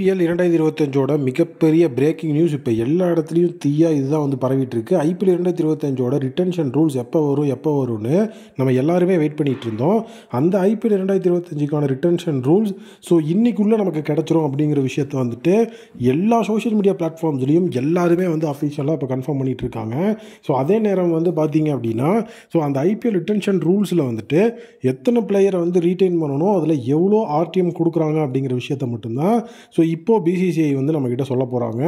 IPL இரண்டாயிரத்தி இருபத்தஞ்சோட மிகப்பெரிய breaking news இப்போ எல்லா இடத்துலையும் தீயாக இதுதான் வந்து பரவிட்டு இருக்கு ஐபிஎல் இரண்டாயிரத்தி இருபத்தஞ்சோட ரிட்டன்ஷன் ரூல்ஸ் எப்போ வரும் எப்போ வரும்னு நம்ம எல்லாருமே வெயிட் பண்ணிட்டு இருந்தோம் அந்த ஐபிஎல் இரண்டாயிரத்தி இருபத்தஞ்சுக்கான ரிட்டன்ஷன் ரூல்ஸ் ஸோ இன்னைக்குள்ளே நமக்கு கிடச்சிரும் அப்படிங்கிற விஷயத்த வந்துட்டு எல்லா சோஷியல் மீடியா பிளாட்ஃபார்ம்ஸ்லையும் எல்லாருமே வந்து அஃபீஷியலாக இப்போ கன்ஃபார்ம் பண்ணிட்டு இருக்காங்க ஸோ அதே நேரம் வந்து பார்த்தீங்க அப்படின்னா ஸோ அந்த ஐபிஎல் ரிட்டன்ஷன் ரூல்ஸில் வந்துட்டு எத்தனை பிளேயரை வந்து ரீட்டைன் பண்ணணும் அதில் எவ்வளோ ஆர்டிஎம் கொடுக்குறாங்க அப்படிங்கிற விஷயத்த மட்டும்தான் ஸோ இப்போது பிசிசிஐ வந்து நம்மக்கிட்ட சொல்ல போகிறாங்க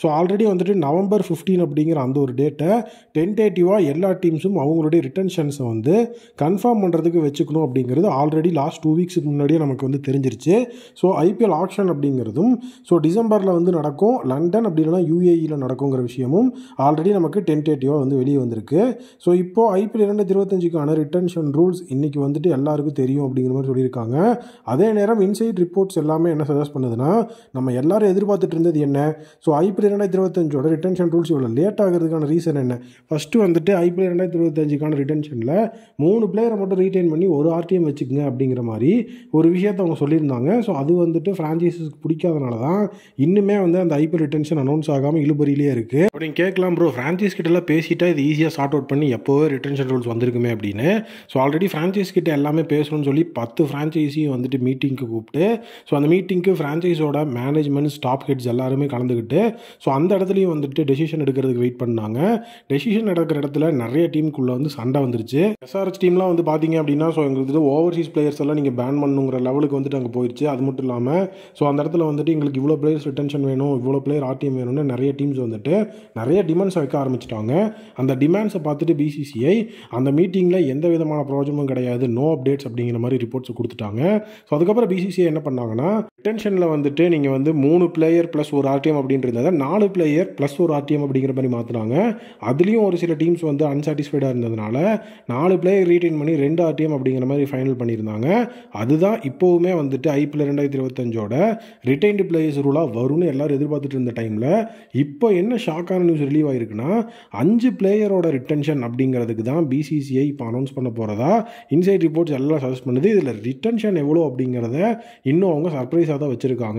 ஸோ ஆல்ரெடி வந்துட்டு நவம்பர் ஃபிஃப்டீன் அப்படிங்கிற அந்த ஒரு டேட்டை டென்டேட்டிவாக எல்லா டீம்ஸும் அவங்களுடைய ரிட்டன்ஷன்ஸை வந்து கன்ஃபார்ம் பண்ணுறதுக்கு வச்சுக்கணும் அப்படிங்கிறது ஆல்ரெடி லாஸ்ட் டூ வீக்ஸுக்கு முன்னாடியே நமக்கு வந்து தெரிஞ்சிருச்சு ஸோ ஐபிஎல் ஆக்ஷன் அப்படிங்கிறதும் ஸோ டிசம்பரில் வந்து நடக்கும் லண்டன் அப்படி இல்லைன்னா யூஏஇயில் e நடக்குங்கிற விஷயமும் ஆல்ரெடி நமக்கு டென்டேட்டிவாக வந்து வெளியே வந்திருக்கு ஸோ இப்போது ஐபிஎல் இரண்டாயிரத்தி இருபத்தஞ்சுக்கான ரிட்டன்ஷன் ரூல்ஸ் இன்றைக்கி வந்துட்டு எல்லாருக்கும் தெரியும் அப்படிங்கிற மாதிரி சொல்லியிருக்காங்க அதே நேரம் இன்சைட் ரிப்போர்ட்ஸ் எல்லாமே என்ன சஜஸ்ட் பண்ணுதுன்னா நம்ம எல்லாரும் எதிர்பார்த்துட்டு இருந்தது என்ன ஸோ ஐபிஎல் இரண்டாயிரத்தி இருபத்தஞ்சோட ரிட்டன்ஷன் ரூல்ஸ் இவ்வளோ லேட் ஆகிறதுக்கான ரீசன் என்ன ஃபஸ்ட்டு வந்துட்டு ஐபிஎல் ரெண்டாயிரத்தி இருபத்தஞ்சுக்கான ரிட்டன்ஷனில் மூணு பிளேயரை மட்டும் ரீட்டைன் பண்ணி ஒரு ஆர்டிஎம் வச்சுக்கோங்க அப்படிங்கிற மாதிரி ஒரு விஷயத்தை அவங்க சொல்லியிருந்தாங்க ஸோ அது வந்துட்டு ஃப்ரான்ச்சைஸஸ்க்கு பிடிக்காதனால தான் இன்னுமே வந்து அந்த ஐபிஎல் ரிட்டன்ஷன் அனௌன்ஸ் ஆகாமல் இழுபறியிலே இருக்குது அப்படின்னு கேட்கலாம் ப்ரோ ஃப்ரான்ச்சைஸ் கிட்டலாம் பேசிட்டா இது ஈஸியாக சார்ட் அவுட் பண்ணி எப்போவே ரிட்டன்ஷன் ரூல்ஸ் வந்திருக்குமே அப்படின்னு ஸோ ஆல்ரெடி ஃப்ரான்ச்சைஸ் கிட்ட எல்லாமே பேசணும்னு சொல்லி பத்து ஃப்ரான்ச்சைஸியும் வந்துட்டு மீட்டிங்க்கு கூப்பிட்டு ஸோ அந்த மீட்டிங்க்கு ஃப்ரான்ச்சைஸோட மேனேஜ்மெண்ட் ஸ்டாப் ஹெட்ஸ் எல்லாருமே கலந்துக்கிட்டு ஸோ அந்த இடத்துலையும் வந்துட்டு டெசிஷன் எடுக்கிறதுக்கு வெயிட் பண்ணாங்க டெசிஷன் எடுக்கிற இடத்துல நிறைய டீமுக்குள்ளே வந்து சண்டை வந்துருச்சு எஸ்ஆர்எஸ் டீம்லாம் வந்து பார்த்தீங்க அப்படின்னா ஸோ எங்களுக்கு ஓவர்சீஸ் பிளேயர்ஸ் எல்லாம் நீங்கள் பேன் பண்ணுங்கிற லெவலுக்கு வந்துட்டு அங்கே போயிடுச்சு அது மட்டும் இல்லாமல் ஸோ அந்த இடத்துல வந்துட்டு எங்களுக்கு இவ்வளோ பிளேயர்ஸ் ரிட்டன்ஷன் வேணும் இவ்வளோ பிளேயர் ஆர்டிஎம் வேணும்னு நிறைய டீம்ஸ் வந்துட்டு நிறைய டிமாண்ட்ஸ் வைக்க ஆரம்பிச்சிட்டாங்க அந்த டிமாண்ட்ஸை பார்த்துட்டு பிசிசிஐ அந்த மீட்டிங்கில் எந்த விதமான ப்ராஜெக்டும் கிடையாது நோ அப்டேட்ஸ் அப்படிங்கிற மாதிரி ரிப்போர்ட்ஸ் கொடுத்துட்டாங்க ஸோ அதுக்கப்புறம் பிசிசிஐ என்ன பண்ணாங்கன்னா ரிட்டன்ஷனில் வந்துட்டு நீங்கள் வந்து மூணு பிளேயர் ப்ளஸ் ஒரு ஆர்டிஎம் அப்படின்றத நாலு பிளேயர் ப்ளஸ் ஒரு ஆர்டிஎம் அப்படிங்கிற மாதிரி மாற்றினாங்க அதுலேயும் ஒரு சில டீம்ஸ் வந்து அன்சாட்டிஸ்ஃபைடாக இருந்ததுனால நாலு பிளேயர் ரீட்டைன் பண்ணி ரெண்டு ஆர்டிஎம் அப்படிங்கிற மாதிரி ஃபைனல் பண்ணியிருந்தாங்க அதுதான் இப்போவுமே வந்துட்டு ஐபிஎல் ரெண்டாயிரத்தி இருபத்தஞ்சோட ரிட்டைன்டு பிளேயர்ஸ் ரூலாக வரும்னு எல்லோரும் எதிர்பார்த்துட்டு இருந்த டைமில் இப்போ என்ன ஷாக்கான நியூஸ் ரிலீவ் ஆயிருக்குன்னா அஞ்சு பிளேயரோட ரிட்டன்ஷன் அப்படிங்கிறதுக்கு தான் பிசிசிஐ இப்போ அனௌன்ஸ் பண்ண போகிறதா இன்சைட் ரிப்போர்ட்ஸ் எல்லாம் சஜஸ்ட் பண்ணுது இதில் ரிட்டன்ஷன் எவ்வளோ அப்படிங்கிறத இன்னும் அவங்க சர்ப்ரைஸாக தான் வச்சுருக்காங்க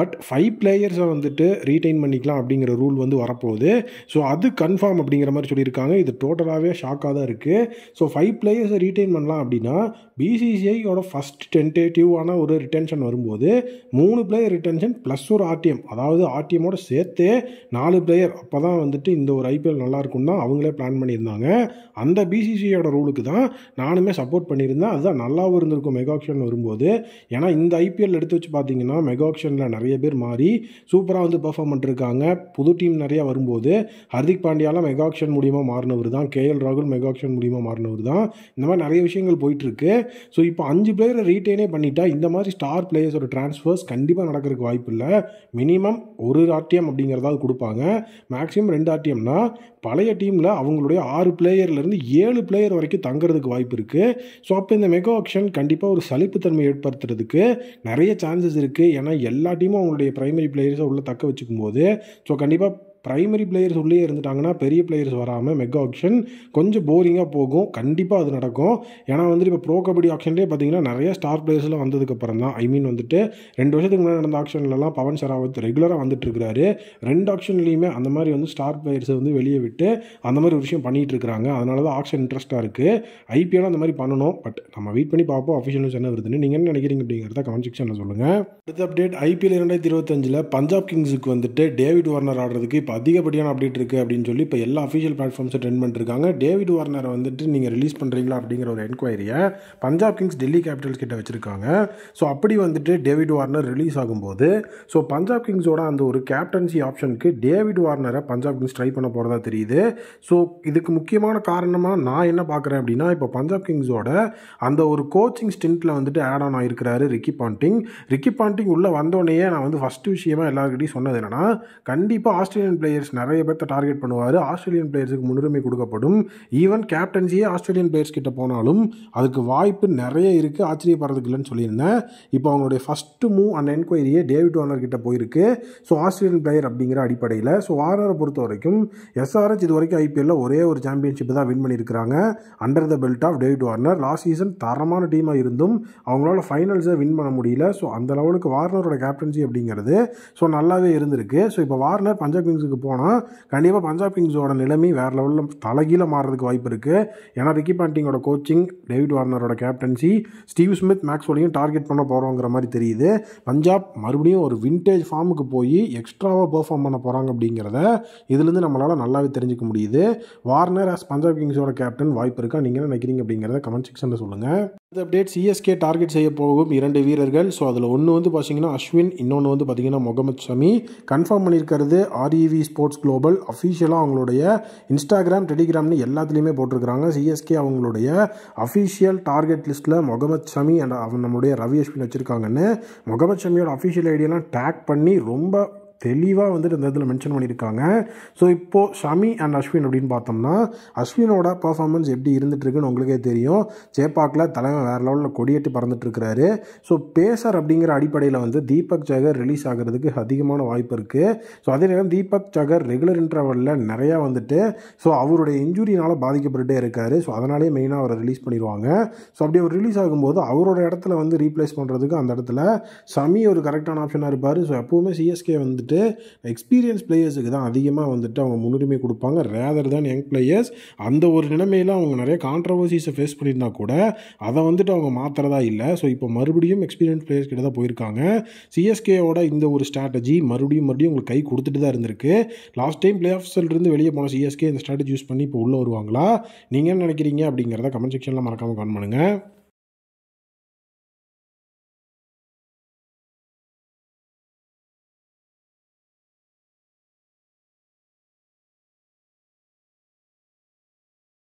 பட் ஃபைவ் பிளேயர்ஸை வந்துட்டு ரீட்டைன் பண்ணிக்கலாம் அப்படிங்கிற ரூல் வந்து வரப்போகுது ஸோ அது கன்ஃபார்ம் அப்படிங்கிற மாதிரி சொல்லியிருக்காங்க இது டோட்டலாகவே ஷாக்காக தான் இருக்குது ஸோ ஃபைவ் பிளேயர்ஸை ரீட்டைன் பண்ணலாம் அப்படின்னா பிசிசிஐயோட ஃபஸ்ட் டென்டேட்டிவான ஒரு ரிட்டென்ஷன் வரும்போது மூணு பிளேயர் ரிட்டென்ஷன் ப்ளஸ் ஒரு ஆர்டிஎம் அதாவது ஆர்டிஎமோட சேர்த்து நாலு பிளேயர் அப்போ தான் வந்துட்டு இந்த ஒரு ஐபிஎல் நல்லாயிருக்கும் தான் அவங்களே பிளான் பண்ணியிருந்தாங்க அந்த பிசிசிஐயோட ரூலுக்கு தான் நானுமே சப்போர்ட் பண்ணியிருந்தேன் அதுதான் நல்லாவும் இருந்திருக்கும் மெகாக்ஷன் வரும்போது ஏன்னா இந்த ஐபிஎல் எடுத்து வச்சு பார்த்தீங்கன்னா மெகாக்ஷனில் டீமில் நிறைய பேர் மாறி சூப்பராக வந்து பர்ஃபார்ம் பண்ணிருக்காங்க புது டீம் நிறையா வரும்போது ஹர்திக் பாண்டியாலாம் மெகா ஆக்ஷன் மூலியமாக மாறினவர் தான் கேஎல் ராகுல் மெகா ஆக்ஷன் மூலியமாக மாறினவர் தான் இந்த மாதிரி நிறைய விஷயங்கள் போயிட்டுருக்கு ஸோ இப்போ அஞ்சு பிளேயரை ரீட்டைனே பண்ணிட்டா இந்த மாதிரி ஸ்டார் பிளேயர்ஸோட ட்ரான்ஸ்ஃபர்ஸ் கண்டிப்பாக நடக்கிறதுக்கு வாய்ப்பு இல்லை மினிமம் ஒரு ஆர்டிஎம் அப்படிங்கிறதாவது கொடுப்பாங்க மேக்ஸிமம் ரெண்டு ஆர்டிஎம்னா பழைய டீமில் அவங்களுடைய ஆறு பிளேயர்லேருந்து ஏழு பிளேயர் வரைக்கும் தங்குறதுக்கு வாய்ப்பு இருக்குது ஸோ அப்போ இந்த மெகா ஆக்ஷன் கண்டிப்பாக ஒரு சலிப்புத்தன்மை ஏற்படுத்துறதுக்கு நிறைய சான்சஸ் இருக்குது ஏன்னா எல்லா எல்லா டீமும் அவங்களுடைய பிரைமரி பிளேயர்ஸை உள்ள தக்க வச்சுக்கும் போது ஸோ கண்டிப்பாக ப்ரைமரி பிளேயர்ஸ் உள்ளே இருந்துட்டாங்கன்னா பெரிய பிளேயர்ஸ் வராமல் மெக் ஆக்ஷன் கொஞ்சம் போரிங்காக போகும் கண்டிப்பாக அது நடக்கும் ஏன்னா வந்துட்டு இப்போ ப்ரோ கபடி ஆக்ஷன்லேயே பார்த்தீங்கன்னா நிறைய ஸ்டார் பிளேயர்ஸ்லாம் வந்ததுக்கப்புறம் தான் ஐ மீன் வந்துட்டு ரெண்டு வருஷத்துக்கு முன்னாடி நடந்த ஆக்ஷன்லலாம் பவன் ஷராவத் ரெகுலராக வந்துட்டுருக்கிறாரு ரெண்டு ஆக்ஷன்லேயுமே அந்த மாதிரி வந்து ஸ்டார் பிளேயர்ஸ் வந்து வெளியே விட்டு அந்த மாதிரி ஒரு விஷயம் பண்ணிகிட்டு இருக்கிறாங்க அதனால தான் ஆக்ஷன் இன்ட்ரெஸ்ட்டாக இருக்குது ஐபிஎல் அந்த மாதிரி பண்ணணும் பட் நம்ம வெயிட் பண்ணி பார்ப்போம் அஃபிஷியல் நியூஸ் என்ன வருதுன்னு நீங்கள் என்ன நினைக்கிறீங்க அப்படிங்கிறத கமெண்ட் செக்ஷனில் சொல்லுங்கள் அடுத்த அப்டேட் ஐபிஎல் இரண்டாயிரத்தி இருபத்தஞ்சில் பஞ்சாப் கிங்ஸுக்கு வந்துட்டு டேவிட் வார்னர் ஆடுறதுக்கு இப்போ இப்போ அதிகப்படியான அப்டேட் இருக்குது அப்படின்னு சொல்லி இப்போ எல்லா அஃபிஷியல் பிளாட்ஃபார்ம்ஸும் ட்ரெண்ட் பண்ணிருக்காங்க டேவிட் வார்னரை வந்துட்டு நீங்கள் ரிலீஸ் பண்ணுறீங்களா அப்படிங்கிற ஒரு என்கொயரியை பஞ்சாப் கிங்ஸ் டெல்லி கேபிட்டல்ஸ் கிட்ட வச்சுருக்காங்க ஸோ அப்படி வந்துட்டு டேவிட் வார்னர் ரிலீஸ் ஆகும்போது ஸோ பஞ்சாப் கிங்ஸோட அந்த ஒரு கேப்டன்சி ஆப்ஷனுக்கு டேவிட் வார்னரை பஞ்சாப் கிங்ஸ் ட்ரை பண்ண போகிறதா தெரியுது ஸோ இதுக்கு முக்கியமான காரணமாக நான் என்ன பார்க்குறேன் அப்படின்னா இப்போ பஞ்சாப் கிங்ஸோட அந்த ஒரு கோச்சிங் ஸ்டின்ட்டில் வந்துட்டு ஆட் ஆன் ஆகிருக்கிறாரு ரிக்கி பாண்டிங் ரிக்கி பாண்டிங் உள்ளே வந்தோடனே நான் வந்து ஃபஸ்ட்டு விஷயமா எல்லாருக்கிட்டையும் சொன்னது என்னென்னா கண்டிப்பாக ஆஸ்திரேலியன் பிளேயர்ஸ் நிறைய பேர்த்த டார்கெட் பண்ணுவார் ஆஸ்திரேலியன் பிளேயர்ஸுக்கு முன்னுரிமை கொடுக்கப்படும் ஈவன் கேப்டன்சியே ஆஸ்திரேலியன் பிளேயர்ஸ் கிட்ட போனாலும் அதுக்கு வாய்ப்பு நிறைய இருக்குது ஆச்சரியப்படுறதுக்கு இல்லைன்னு சொல்லியிருந்தேன் இப்போ அவங்களுடைய ஃபஸ்ட்டு மூவ் அந்த என்கொயரியே டேவிட் வார்னர் கிட்ட போயிருக்கு ஸோ ஆஸ்திரேலியன் பிளேயர் அப்படிங்கிற அடிப்படையில் ஸோ வார்னரை பொறுத்த வரைக்கும் எஸ்ஆர்எச் இது வரைக்கும் ஐபிஎல்ல ஒரே ஒரு சாம்பியன்ஷிப் தான் வின் பண்ணியிருக்கிறாங்க under the belt of David Warner last season தரமான டீமாக இருந்தும் அவங்களால ஃபைனல்ஸை வின் பண்ண முடியல ஸோ அந்த லெவலுக்கு வார்னரோட கேப்டன்சி அப்படிங்கிறது ஸோ நல்லாவே இருந்திருக்கு ஸோ இப்போ வார்னர் பஞ்சாப் கிங்ஸுக்கு இடத்துக்கு போனால் கண்டிப்பாக பஞ்சாப் கிங்ஸோட நிலைமை வேறு லெவலில் தலகீழ மாறுறதுக்கு வாய்ப்பு இருக்குது ஏன்னா ரிக்கி பாண்டிங்கோட கோச்சிங் டேவிட் வார்னரோட கேப்டன்சி ஸ்டீவ் ஸ்மித் மேக்ஸ்வலையும் டார்கெட் பண்ண போகிறோங்கிற மாதிரி தெரியுது பஞ்சாப் மறுபடியும் ஒரு வின்டேஜ் ஃபார்முக்கு போய் எக்ஸ்ட்ராவாக பெர்ஃபார்ம் பண்ண போகிறாங்க அப்படிங்கிறத இதுலேருந்து நம்மளால் நல்லாவே தெரிஞ்சுக்க முடியுது வார்னர் ஆஸ் பஞ்சாப் கிங்ஸோட கேப்டன் வாய்ப்பு இருக்கா நீங்கள் நினைக்கிறீங்க அப்படிங்கிறத கமெண்ட் செக்ஷனில் சொல்லுங்கள் இந்த அப்டேட் சிஎஸ்கே டார்கெட் செய்ய போகும் இரண்டு வீரர்கள் ஸோ அதில் ஒன்று வந்து பார்த்தீங்கன்னா அஸ்வின் இன்னொன்று வந்து பார்த்தீங்கன்னா முகமது ஷமி கன்ஃபார்ம் பண்ணியிருக்கிறது ஆர்இவி ஸ்போர்ட்ஸ் குளோபல் அஃபீஷியலாக அவங்களுடைய இன்ஸ்டாகிராம் டெலிகிராம்னு எல்லாத்துலேயுமே போட்டிருக்கிறாங்க சிஎஸ்கே அவங்களுடைய அஃபிஷியல் டார்கெட் லிஸ்ட்டில் முகமது ஷமி அண்ட் அவன் நம்முடைய ரவி அஸ்வின் வச்சுருக்காங்கன்னு முகமது ஷமியோட அஃபீஷியல் ஐடியெல்லாம் டேக் பண்ணி ரொம்ப தெளிவாக வந்துட்டு இந்த இதில் மென்ஷன் பண்ணியிருக்காங்க ஸோ இப்போது ஷமி அண்ட் அஸ்வின் அப்படின்னு பார்த்தோம்னா அஸ்வினோட பர்ஃபார்மன்ஸ் எப்படி இருந்துகிட்ருக்குன்னு உங்களுக்கே தெரியும் ஜேபாக்கில் தலைமை வேறு லெவலில் கொடியேட்டி பறந்துட்டுருக்கிறாரு ஸோ பேசர் அப்படிங்கிற அடிப்படையில் வந்து தீபக் ஜகர் ரிலீஸ் ஆகிறதுக்கு அதிகமான வாய்ப்பு இருக்குது ஸோ அதே நேரம் தீபக் ஜகர் ரெகுலர் இன்டர்வலில் நிறையா வந்துட்டு ஸோ அவருடைய இன்ஜுரினால் பாதிக்கப்பட்டுட்டே இருக்கார் ஸோ அதனாலே மெயினாக அவரை ரிலீஸ் பண்ணிடுவாங்க ஸோ அப்படி அவர் ரிலீஸ் ஆகும்போது அவரோட இடத்துல வந்து ரீப்ளேஸ் பண்ணுறதுக்கு அந்த இடத்துல சமி ஒரு கரெக்டான ஆப்ஷனாக இருப்பார் ஸோ எப்போவுமே சிஎஸ்கே வந்துட்டு வந்துட்டு எக்ஸ்பீரியன்ஸ் பிளேயர்ஸுக்கு தான் அதிகமாக வந்துட்டு அவங்க முன்னுரிமை கொடுப்பாங்க ரேதர் தான் யங் பிளேயர்ஸ் அந்த ஒரு நிலைமையில் அவங்க நிறைய கான்ட்ரவர்சிஸை ஃபேஸ் பண்ணியிருந்தா கூட அதை வந்துட்டு அவங்க மாத்திரதா இல்லை ஸோ இப்போ மறுபடியும் எக்ஸ்பீரியன்ஸ் பிளேயர்ஸ் கிட்ட தான் போயிருக்காங்க சிஎஸ்கேவோட இந்த ஒரு ஸ்ட்ராட்டஜி மறுபடியும் மறுபடியும் உங்களுக்கு கை கொடுத்துட்டு தான் இருந்திருக்கு லாஸ்ட் டைம் பிளே ஆஃப்ஸ்லேருந்து வெளியே போன சிஎஸ்கே இந்த ஸ்ட்ராட்டஜி யூஸ் பண்ணி இப்போ உள்ளே வருவாங்களா நீங்கள் என்ன நினைக்கிறீங்க அப்படிங்கிறத கமெண்ட் செக்ஷனில் மறக்காமல் கமெண்ட் பண்ணுங்கள்